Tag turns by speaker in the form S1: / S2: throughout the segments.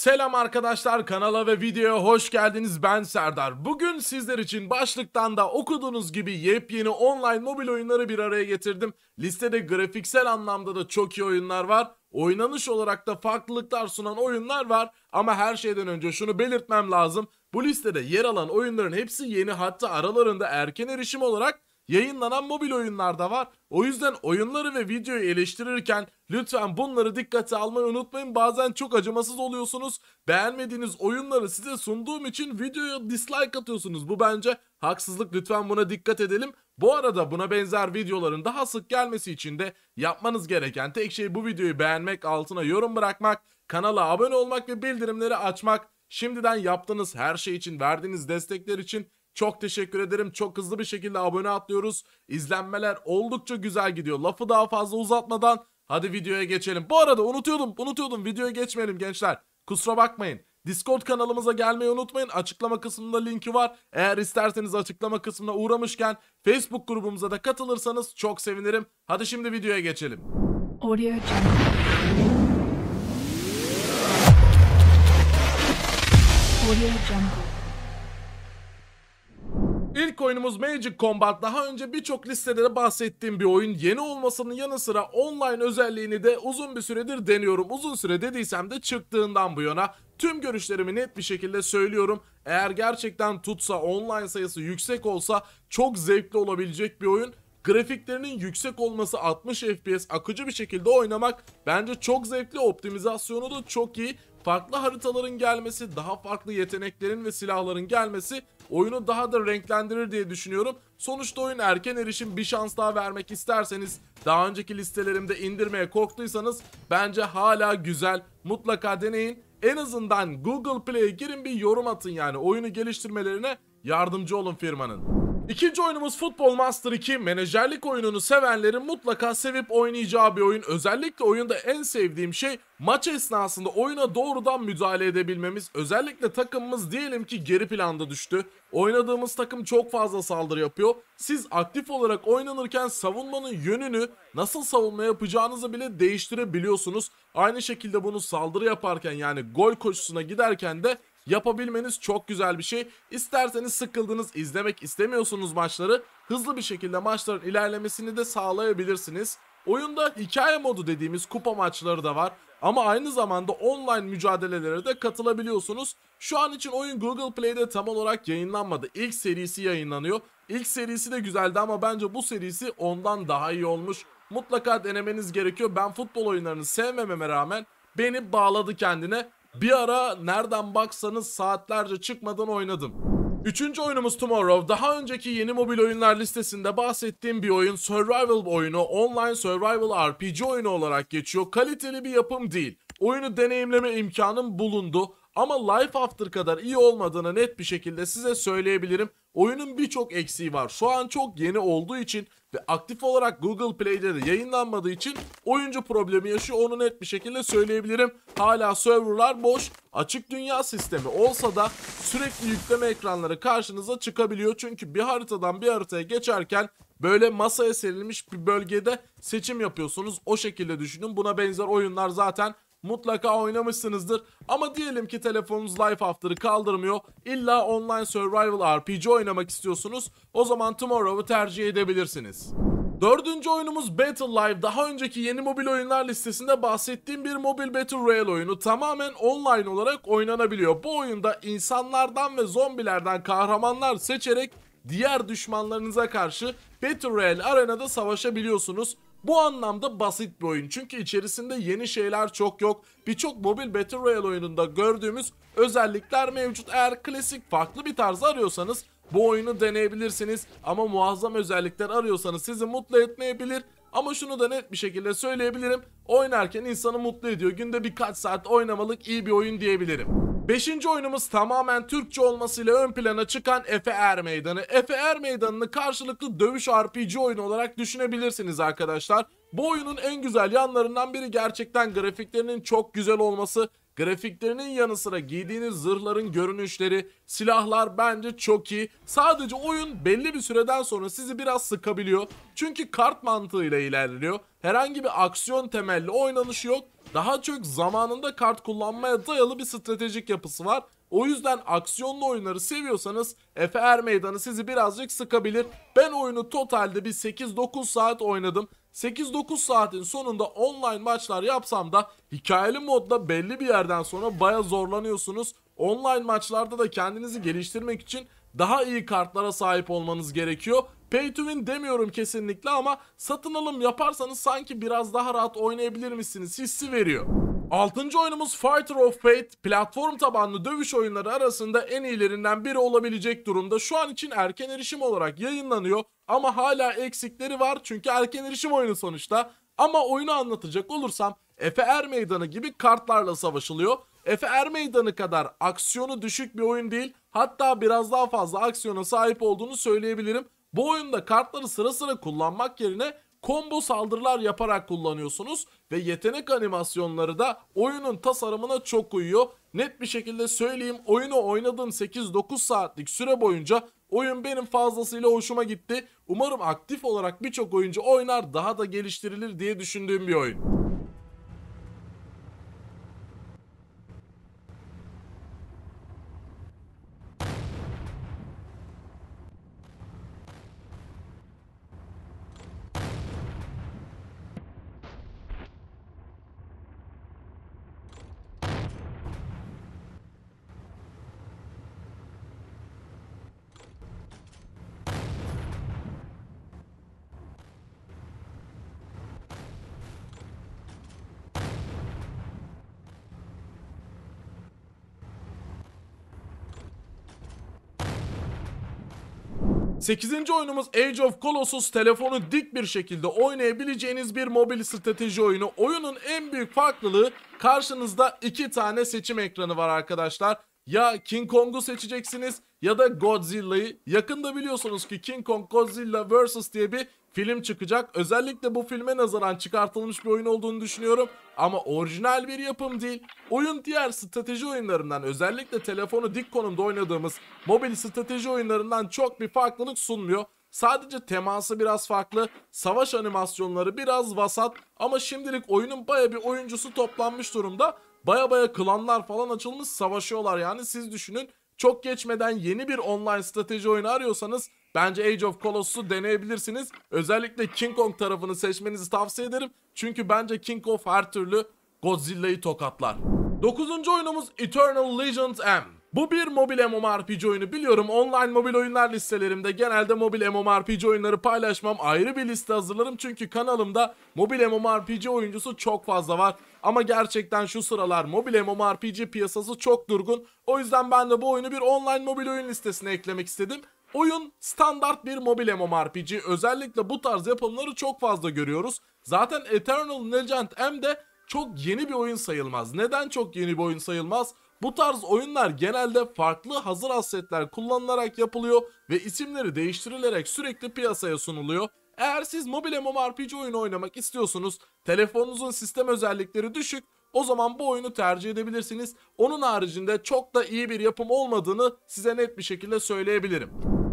S1: Selam arkadaşlar kanala ve videoya hoş geldiniz ben Serdar. Bugün sizler için başlıktan da okuduğunuz gibi yepyeni online mobil oyunları bir araya getirdim. Listede grafiksel anlamda da çok iyi oyunlar var. Oynanış olarak da farklılıklar sunan oyunlar var ama her şeyden önce şunu belirtmem lazım. Bu listede yer alan oyunların hepsi yeni hatta aralarında erken erişim olarak yayınlanan mobil oyunlarda var. O yüzden oyunları ve videoyu eleştirirken lütfen bunları dikkate almayı unutmayın. Bazen çok acımasız oluyorsunuz. Beğenmediğiniz oyunları size sunduğum için videoya dislike atıyorsunuz. Bu bence haksızlık. Lütfen buna dikkat edelim. Bu arada buna benzer videoların daha sık gelmesi için de yapmanız gereken tek şey bu videoyu beğenmek, altına yorum bırakmak, kanala abone olmak ve bildirimleri açmak. Şimdiden yaptığınız her şey için, verdiğiniz destekler için çok teşekkür ederim. Çok hızlı bir şekilde abone atlıyoruz. İzlenmeler oldukça güzel gidiyor. Lafı daha fazla uzatmadan hadi videoya geçelim. Bu arada unutuyordum, unutuyordum. Videoya geçmeyelim gençler. Kusura bakmayın. Discord kanalımıza gelmeyi unutmayın. Açıklama kısmında linki var. Eğer isterseniz açıklama kısmına uğramışken Facebook grubumuza da katılırsanız çok sevinirim. Hadi şimdi videoya geçelim. Audio Jungle. Audio Jungle. İlk oyunumuz Magic Combat daha önce birçok listede de bahsettiğim bir oyun yeni olmasının yanı sıra online özelliğini de uzun bir süredir deniyorum. Uzun süre dediysem de çıktığından bu yana tüm görüşlerimi net bir şekilde söylüyorum. Eğer gerçekten tutsa online sayısı yüksek olsa çok zevkli olabilecek bir oyun. Grafiklerinin yüksek olması 60 FPS akıcı bir şekilde oynamak bence çok zevkli optimizasyonu da çok iyi farklı haritaların gelmesi, daha farklı yeteneklerin ve silahların gelmesi oyunu daha da renklendirir diye düşünüyorum. Sonuçta oyun erken erişim bir şans daha vermek isterseniz daha önceki listelerimde indirmeye korktuysanız bence hala güzel mutlaka deneyin. En azından Google Play'e girin bir yorum atın yani oyunu geliştirmelerine yardımcı olun firmanın. İkinci oyunumuz Football Master 2. Menajerlik oyununu sevenlerin mutlaka sevip oynayacağı bir oyun. Özellikle oyunda en sevdiğim şey maç esnasında oyuna doğrudan müdahale edebilmemiz. Özellikle takımımız diyelim ki geri planda düştü. Oynadığımız takım çok fazla saldırı yapıyor. Siz aktif olarak oynanırken savunmanın yönünü nasıl savunma yapacağınızı bile değiştirebiliyorsunuz. Aynı şekilde bunu saldırı yaparken yani gol koşusuna giderken de yapabilmeniz çok güzel bir şey. İsterseniz sıkıldınız, izlemek istemiyorsunuz maçları. Hızlı bir şekilde maçların ilerlemesini de sağlayabilirsiniz. Oyunda hikaye modu dediğimiz kupa maçları da var ama aynı zamanda online mücadelelere de katılabiliyorsunuz. Şu an için oyun Google Play'de tam olarak yayınlanmadı. İlk serisi yayınlanıyor. İlk serisi de güzeldi ama bence bu serisi ondan daha iyi olmuş. Mutlaka denemeniz gerekiyor. Ben futbol oyunlarını sevmememe rağmen beni bağladı kendine. Bir ara nereden baksanız saatlerce çıkmadan oynadım. Üçüncü oyunumuz Tomorrow. Daha önceki yeni mobil oyunlar listesinde bahsettiğim bir oyun survival oyunu, online survival RPG oyunu olarak geçiyor. Kaliteli bir yapım değil. Oyunu deneyimleme imkanım bulundu ama Life After kadar iyi olmadığını net bir şekilde size söyleyebilirim. Oyunun birçok eksiği var. Şu an çok yeni olduğu için ve aktif olarak Google Play'de de yayınlanmadığı için oyuncu problemi yaşıyor. Onu net bir şekilde söyleyebilirim. Hala serverlar boş. Açık dünya sistemi olsa da sürekli yükleme ekranları karşınıza çıkabiliyor. Çünkü bir haritadan bir haritaya geçerken böyle masaya serilmiş bir bölgede seçim yapıyorsunuz. O şekilde düşünün. Buna benzer oyunlar zaten mutlaka oynamışsınızdır. Ama diyelim ki telefonunuz Life After'ı kaldırmıyor. İlla online survival RPG oynamak istiyorsunuz. O zaman Tomorrow'u tercih edebilirsiniz. Dördüncü oyunumuz Battle Live. Daha önceki yeni mobil oyunlar listesinde bahsettiğim bir mobil Battle Royale oyunu tamamen online olarak oynanabiliyor. Bu oyunda insanlardan ve zombilerden kahramanlar seçerek diğer düşmanlarınıza karşı Battle Royale arenada savaşabiliyorsunuz. Bu anlamda basit bir oyun çünkü içerisinde yeni şeyler çok yok. Birçok mobil Battle Royale oyununda gördüğümüz özellikler mevcut. Eğer klasik farklı bir tarz arıyorsanız bu oyunu deneyebilirsiniz ama muazzam özellikler arıyorsanız sizi mutlu etmeyebilir. Ama şunu da net bir şekilde söyleyebilirim. Oynarken insanı mutlu ediyor. Günde birkaç saat oynamalık iyi bir oyun diyebilirim. Beşinci oyunumuz tamamen Türkçe olmasıyla ön plana çıkan Efe Er Meydanı. Efe Er Meydanı'nı karşılıklı dövüş RPG oyunu olarak düşünebilirsiniz arkadaşlar. Bu oyunun en güzel yanlarından biri gerçekten grafiklerinin çok güzel olması. Grafiklerinin yanı sıra giydiğiniz zırhların görünüşleri, silahlar bence çok iyi. Sadece oyun belli bir süreden sonra sizi biraz sıkabiliyor. Çünkü kart mantığıyla ilerliyor. Herhangi bir aksiyon temelli oynanışı yok daha çok zamanında kart kullanmaya dayalı bir stratejik yapısı var. O yüzden aksiyonlu oyunları seviyorsanız Efe Er Meydanı sizi birazcık sıkabilir. Ben oyunu totalde bir 8-9 saat oynadım. 8-9 saatin sonunda online maçlar yapsam da hikayeli modda belli bir yerden sonra baya zorlanıyorsunuz. Online maçlarda da kendinizi geliştirmek için daha iyi kartlara sahip olmanız gerekiyor. Pay to win demiyorum kesinlikle ama satın alım yaparsanız sanki biraz daha rahat oynayabilir misiniz hissi veriyor. Altıncı oyunumuz Fighter of Fate platform tabanlı dövüş oyunları arasında en iyilerinden biri olabilecek durumda. Şu an için erken erişim olarak yayınlanıyor ama hala eksikleri var çünkü erken erişim oyunu sonuçta. Ama oyunu anlatacak olursam Efe Er Meydanı gibi kartlarla savaşılıyor. Efe Er Meydanı kadar aksiyonu düşük bir oyun değil hatta biraz daha fazla aksiyona sahip olduğunu söyleyebilirim. Bu oyunda kartları sıra sıra kullanmak yerine combo saldırılar yaparak kullanıyorsunuz ve yetenek animasyonları da oyunun tasarımına çok uyuyor. Net bir şekilde söyleyeyim oyunu oynadığım 8-9 saatlik süre boyunca oyun benim fazlasıyla hoşuma gitti. Umarım aktif olarak birçok oyuncu oynar daha da geliştirilir diye düşündüğüm bir oyun. 8. oyunumuz Age of Colossus telefonu dik bir şekilde oynayabileceğiniz bir mobil strateji oyunu. Oyunun en büyük farklılığı karşınızda iki tane seçim ekranı var arkadaşlar. Ya King Kong'u seçeceksiniz ya da Godzilla'yı. Yakında biliyorsunuz ki King Kong Godzilla vs diye bir film çıkacak. Özellikle bu filme nazaran çıkartılmış bir oyun olduğunu düşünüyorum. Ama orijinal bir yapım değil. Oyun diğer strateji oyunlarından özellikle telefonu dik konumda oynadığımız mobil strateji oyunlarından çok bir farklılık sunmuyor. Sadece teması biraz farklı, savaş animasyonları biraz vasat ama şimdilik oyunun baya bir oyuncusu toplanmış durumda. Baya baya klanlar falan açılmış savaşıyorlar yani siz düşünün çok geçmeden yeni bir online strateji oyunu arıyorsanız bence Age of Colossus'u deneyebilirsiniz. Özellikle King Kong tarafını seçmenizi tavsiye ederim. Çünkü bence King Kong her türlü Godzilla'yı tokatlar. 9. oyunumuz Eternal Legends M. Bu bir mobil MMORPG oyunu biliyorum. Online mobil oyunlar listelerimde genelde mobil MMORPG oyunları paylaşmam. Ayrı bir liste hazırlarım çünkü kanalımda mobil MMORPG oyuncusu çok fazla var. Ama gerçekten şu sıralar mobil MMORPG piyasası çok durgun. O yüzden ben de bu oyunu bir online mobil oyun listesine eklemek istedim. Oyun standart bir mobil MMORPG. Özellikle bu tarz yapımları çok fazla görüyoruz. Zaten Eternal Legend M de çok yeni bir oyun sayılmaz. Neden çok yeni bir oyun sayılmaz? Bu tarz oyunlar genelde farklı hazır assetler kullanılarak yapılıyor ve isimleri değiştirilerek sürekli piyasaya sunuluyor. Eğer siz Mobile MMORPG oyunu oynamak istiyorsunuz, telefonunuzun sistem özellikleri düşük, o zaman bu oyunu tercih edebilirsiniz. Onun haricinde çok da iyi bir yapım olmadığını size net bir şekilde söyleyebilirim.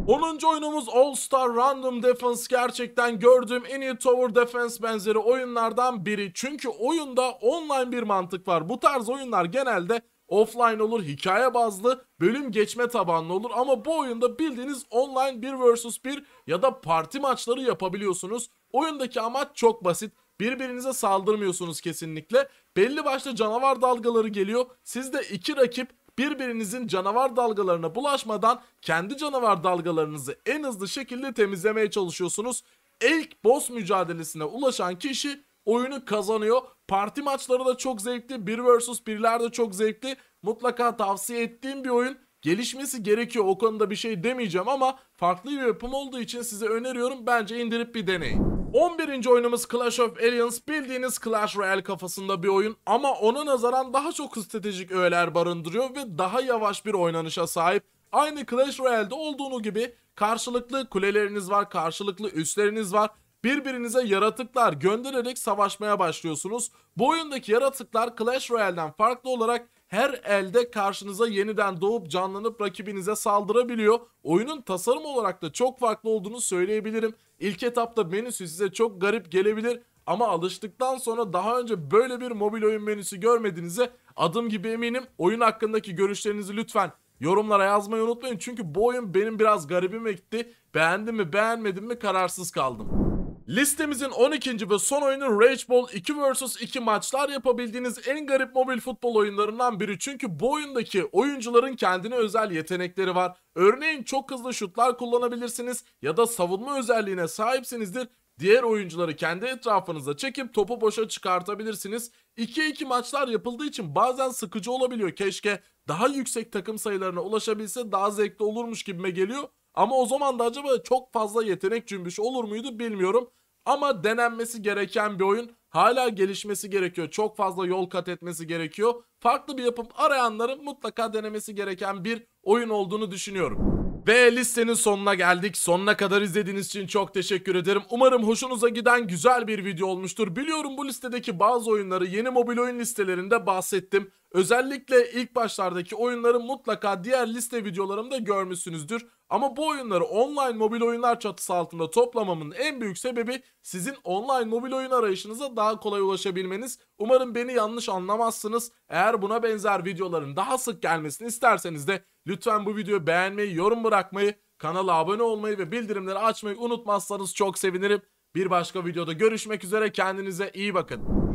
S1: 10. oyunumuz All Star Random Defense gerçekten gördüğüm en iyi Tower Defense benzeri oyunlardan biri. Çünkü oyunda online bir mantık var. Bu tarz oyunlar genelde offline olur, hikaye bazlı, bölüm geçme tabanlı olur ama bu oyunda bildiğiniz online bir vs bir ya da parti maçları yapabiliyorsunuz. Oyundaki amaç çok basit. Birbirinize saldırmıyorsunuz kesinlikle. Belli başlı canavar dalgaları geliyor. Siz de iki rakip birbirinizin canavar dalgalarına bulaşmadan kendi canavar dalgalarınızı en hızlı şekilde temizlemeye çalışıyorsunuz. İlk boss mücadelesine ulaşan kişi oyunu kazanıyor. Parti maçları da çok zevkli. 1 vs 1'ler de çok zevkli. Mutlaka tavsiye ettiğim bir oyun. Gelişmesi gerekiyor o konuda bir şey demeyeceğim ama farklı bir yapım olduğu için size öneriyorum. Bence indirip bir deneyin. 11. oyunumuz Clash of Aliens bildiğiniz Clash Royale kafasında bir oyun ama ona nazaran daha çok stratejik öğeler barındırıyor ve daha yavaş bir oynanışa sahip. Aynı Clash Royale'de olduğunu gibi karşılıklı kuleleriniz var, karşılıklı üsleriniz var birbirinize yaratıklar göndererek savaşmaya başlıyorsunuz. Bu oyundaki yaratıklar Clash Royale'den farklı olarak her elde karşınıza yeniden doğup canlanıp rakibinize saldırabiliyor. Oyunun tasarım olarak da çok farklı olduğunu söyleyebilirim. İlk etapta menüsü size çok garip gelebilir ama alıştıktan sonra daha önce böyle bir mobil oyun menüsü görmediğinize adım gibi eminim. Oyun hakkındaki görüşlerinizi lütfen yorumlara yazmayı unutmayın. Çünkü bu oyun benim biraz garibime gitti. Beğendim mi beğenmedim mi kararsız kaldım. Listemizin 12. ve son oyunu Rage Ball 2 vs 2 maçlar yapabildiğiniz en garip mobil futbol oyunlarından biri. Çünkü bu oyundaki oyuncuların kendine özel yetenekleri var. Örneğin çok hızlı şutlar kullanabilirsiniz ya da savunma özelliğine sahipsinizdir. Diğer oyuncuları kendi etrafınıza çekip topu boşa çıkartabilirsiniz. 2-2 maçlar yapıldığı için bazen sıkıcı olabiliyor. Keşke daha yüksek takım sayılarına ulaşabilse daha zevkli olurmuş gibime geliyor. Ama o zaman da acaba çok fazla yetenek cümbüşü olur muydu bilmiyorum. Ama denenmesi gereken bir oyun. Hala gelişmesi gerekiyor. Çok fazla yol kat etmesi gerekiyor. Farklı bir yapım arayanların mutlaka denemesi gereken bir oyun olduğunu düşünüyorum. Ve listenin sonuna geldik. Sonuna kadar izlediğiniz için çok teşekkür ederim. Umarım hoşunuza giden güzel bir video olmuştur. Biliyorum bu listedeki bazı oyunları yeni mobil oyun listelerinde bahsettim. Özellikle ilk başlardaki oyunları mutlaka diğer liste videolarımda görmüşsünüzdür. Ama bu oyunları online mobil oyunlar çatısı altında toplamamın en büyük sebebi sizin online mobil oyun arayışınıza daha kolay ulaşabilmeniz. Umarım beni yanlış anlamazsınız. Eğer buna benzer videoların daha sık gelmesini isterseniz de lütfen bu videoyu beğenmeyi, yorum bırakmayı, kanala abone olmayı ve bildirimleri açmayı unutmazsanız çok sevinirim. Bir başka videoda görüşmek üzere kendinize iyi bakın.